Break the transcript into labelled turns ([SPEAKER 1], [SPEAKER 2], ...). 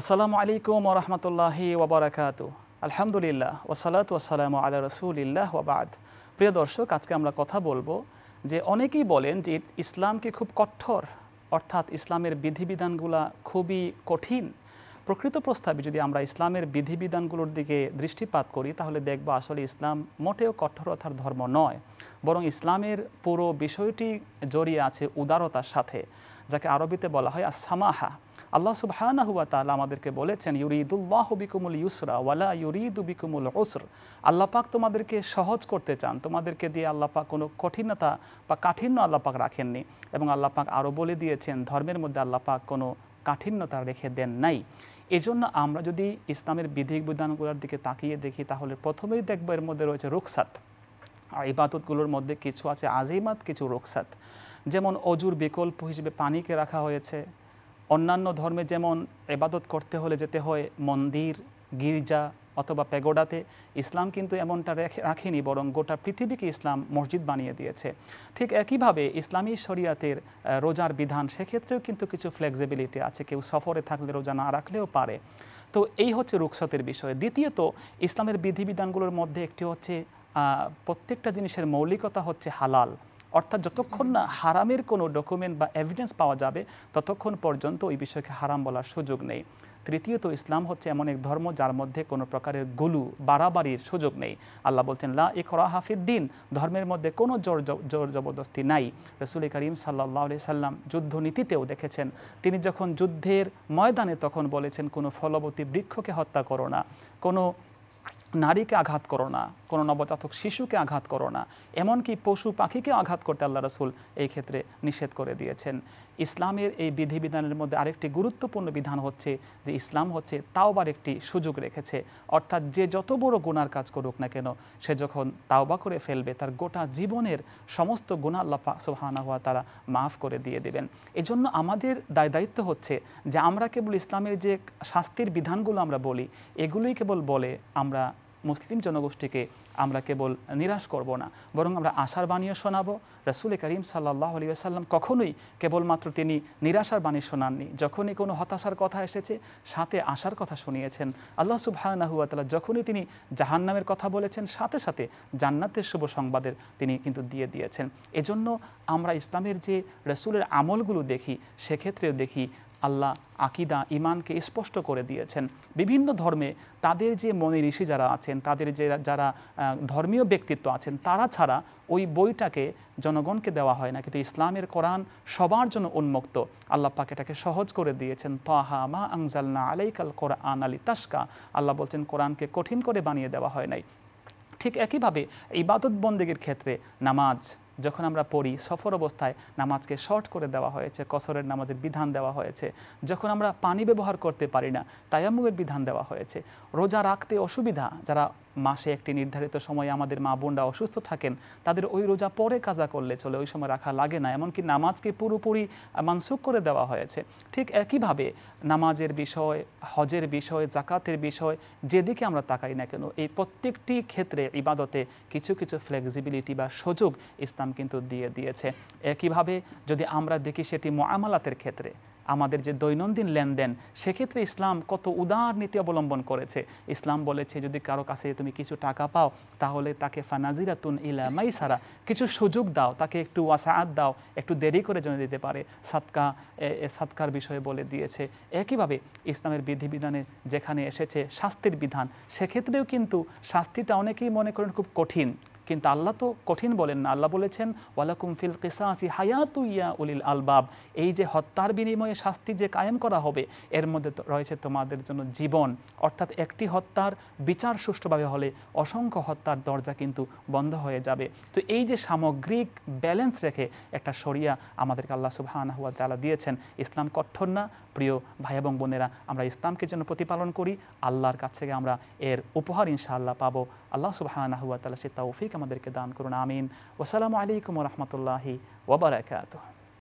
[SPEAKER 1] আসসালামু আলাইকুম রহমতুল্লাহি ওবরাকাত আলহামদুলিল্লাহ ওসালাত ওসালাম আলা রসুলিল্লাহ ওবাদ প্রিয় দর্শক আজকে আমরা কথা বলবো যে অনেকেই বলেন যে ইসলামকে খুব কঠোর অর্থাৎ ইসলামের বিধিবিধানগুলা খুবই কঠিন প্রকৃত প্রস্তাবে যদি আমরা ইসলামের বিধিবিধানগুলোর দিকে দৃষ্টিপাত করি তাহলে দেখব আসলে ইসলাম মোটেও কঠোরতার ধর্ম নয় বরং ইসলামের পুরো বিষয়টি জড়িয়ে আছে উদারতার সাথে যাকে আরবিতে বলা হয় আসামাহা আল্লাহ সুবহানা হুয়া তালা আমাদেরকে বলেছেন ইউরিদুল্লাহ বিকুমুল ইউসরা ওয়ালা ইউরিদু বিকুমুল ওসর আল্লাহ পাক তোমাদেরকে সহজ করতে চান তোমাদেরকে দিয়ে আল্লাহ পাক কোনো কঠিনতা বা কাঠিন্য আল্লাহ পাক রাখেননি এবং আল্লাহ পাক আরও বলে দিয়েছেন ধর্মের মধ্যে আল্লাহ পাক কোনো কাঠিন্যতা রেখে দেন নাই এজন্য আমরা যদি ইসলামের বিধিক বিধানগুলোর দিকে তাকিয়ে দেখি তাহলে প্রথমেই দেখব এর মধ্যে রয়েছে রুখসাত আর ইবাদতগুলোর মধ্যে কিছু আছে আজিমাত কিছু রুখসাত যেমন অজুর বিকল্প হিসেবে পানিকে রাখা হয়েছে অন্যান্য ধর্মে যেমন এবাদত করতে হলে যেতে হয় মন্দির গির্জা অথবা পেগোডাতে ইসলাম কিন্তু এমনটা রাখেনি বরং গোটা পৃথিবীকে ইসলাম মসজিদ বানিয়ে দিয়েছে ঠিক একইভাবে ইসলামী শরিয়াতের রোজার বিধান সেক্ষেত্রেও কিন্তু কিছু ফ্লেক্সিবিলিটি আছে কেউ সফরে থাকলে রোজা না রাখলেও পারে তো এই হচ্ছে রুখসতের বিষয় দ্বিতীয়ত ইসলামের বিধিবিধানগুলোর মধ্যে একটি হচ্ছে প্রত্যেকটা জিনিসের মৌলিকতা হচ্ছে হালাল অর্থাৎ যতক্ষণ না হারামের কোনো ডকুমেন্ট বা এভিডেন্স পাওয়া যাবে ততক্ষণ পর্যন্ত ওই বিষয়কে হারাম বলার সুযোগ নেই তৃতীয়ত ইসলাম হচ্ছে এমন এক ধর্ম যার মধ্যে কোনো প্রকারের গুলু বাড়াবাড়ির সুযোগ নেই আল্লাহ বলছেন লা এ করা হাফিদ্দিন ধর্মের মধ্যে কোনো জোর জোর জবরদস্তি নাই রসুল করিম সাল্লাহ আলি সাল্লাম যুদ্ধনীতিতেও দেখেছেন তিনি যখন যুদ্ধের ময়দানে তখন বলেছেন কোনো ফলবতী বৃক্ষকে হত্যা করো না কোনো নারীকে আঘাত করো না কোনো নবজাতক শিশুকে আঘাত করো না এমনকি পশু পাখিকে আঘাত করতে আল্লাহ রসুল এই ক্ষেত্রে নিষেধ করে দিয়েছেন ইসলামের এই বিধিবিধানের মধ্যে আরেকটি গুরুত্বপূর্ণ বিধান হচ্ছে যে ইসলাম হচ্ছে তাওবার একটি সুযোগ রেখেছে অর্থাৎ যে যত বড় গুনার কাজ করুক না কেন সে যখন তাওবা করে ফেলবে তার গোটা জীবনের সমস্ত গুণা লাফা সোহানা হওয়া তারা মাফ করে দিয়ে দেবেন এজন্য আমাদের দায় দায়িত্ব হচ্ছে যে আমরা কেবল ইসলামের যে শাস্তির বিধানগুলো আমরা বলি এগুলোই কেবল বলে আমরা মুসলিম জনগোষ্ঠীকে আমরা কেবল নিরাশ করব না বরং আমরা আশার বাণীও শোনাবো রসুল করিম সাল্লাহ আলী আসাল্লাম কখনোই কেবলমাত্র তিনি নিরাশার বাণী শোনাননি যখনই কোনো হতাশার কথা এসেছে সাথে আশার কথা শুনিয়েছেন আল্লাহ সুবাহানাহুয়াতালা যখনই তিনি জাহান্নামের কথা বলেছেন সাথে সাথে জান্নাতের শুভ সংবাদের তিনি কিন্তু দিয়ে দিয়েছেন এজন্য আমরা ইসলামের যে রসুলের আমলগুলো দেখি সেক্ষেত্রেও দেখি আল্লাহ আকিদা ইমানকে স্পষ্ট করে দিয়েছেন বিভিন্ন ধর্মে তাদের যে মনে ঋষি যারা আছেন তাদের যে যারা ধর্মীয় ব্যক্তিত্ব আছেন তারা ছাড়া ওই বইটাকে জনগণকে দেওয়া হয় না কিন্তু ইসলামের কোরআন সবার জন্য উন্মুক্ত আল্লাহ পাক এটাকে সহজ করে দিয়েছেন তাহা মা আংজালনা আলাইকাল কোরআন আলী তাস্কা আল্লাহ বলছেন কোরআনকে কঠিন করে বানিয়ে দেওয়া হয় নাই ঠিক একইভাবে ইবাদত বন্দেগীর ক্ষেত্রে নামাজ যখন আমরা পড়ি সফর অবস্থায় নামাজকে শর্ট করে দেওয়া হয়েছে কসরের নামাজের বিধান দেওয়া হয়েছে যখন আমরা পানি ব্যবহার করতে পারি না তায়ামুমের বিধান দেওয়া হয়েছে রোজা রাখতে অসুবিধা যারা মাসে একটি নির্ধারিত সময়ে আমাদের মা বোনরা অসুস্থ থাকেন তাদের ওই রোজা পরে কাজা করলে চলে ওই সময় রাখা লাগে না এমনকি নামাজকে পুরোপুরি মানসুখ করে দেওয়া হয়েছে ঠিক একইভাবে নামাজের বিষয় হজের বিষয় জাকাতের বিষয় যেদিকে আমরা তাকাই না কেন এই প্রত্যেকটি ক্ষেত্রে ইবাদতে কিছু কিছু ফ্লেক্সিবিলিটি বা সুযোগ ইসলাম কিন্তু দিয়ে দিয়েছে একইভাবে যদি আমরা দেখি সেটি মামালাতের ক্ষেত্রে আমাদের যে দৈনন্দিন লেনদেন সেক্ষেত্রে ইসলাম কত উদার নীতি অবলম্বন করেছে ইসলাম বলেছে যদি কারো কাছে তুমি কিছু টাকা পাও তাহলে তাকে ফানাজিরাতুন ইলা সারা কিছু সুযোগ দাও তাকে একটু ওয়াসায়াত দাও একটু দেরি করে জন্য দিতে পারে সাতকা সাতকার বিষয়ে বলে দিয়েছে একইভাবে ইসলামের বিধিবিধানে যেখানে এসেছে শাস্তির বিধান সেক্ষেত্রেও কিন্তু শাস্তিটা অনেকেই মনে করেন খুব কঠিন কিন্তু আল্লাহ তো কঠিন বলেন না আল্লাহ বলেছেন ওয়ালাকুম ফিল কেসা হায়াতু ইয়া উলিল আলবাব এই যে হত্যার বিনিময়ে শাস্তি যে কায়েম করা হবে এর মধ্যে রয়েছে তোমাদের জন্য জীবন অর্থাৎ একটি হত্যার বিচার সুষ্ঠুভাবে হলে অসংখ্য হত্যার দরজা কিন্তু বন্ধ হয়ে যাবে তো এই যে সামগ্রিক ব্যালেন্স রেখে একটা শরিয়া আমাদেরকে আল্লাহ সুবাহ তালা দিয়েছেন ইসলাম কঠোর না প্রিয় ভাই এবং বোনেরা আমরা ইসলামকে যেন প্রতিপালন করি আল্লাহর কাছ থেকে আমরা এর উপহার ইনশাআল্লাহ পাবো আল্লাহ সুবাহান হুয়া তালা সে তৌফিক আমাদেরকে দান করুন আমিন ওসালামু আলাইকুম রহমতুল্লাহি ওবরাকাত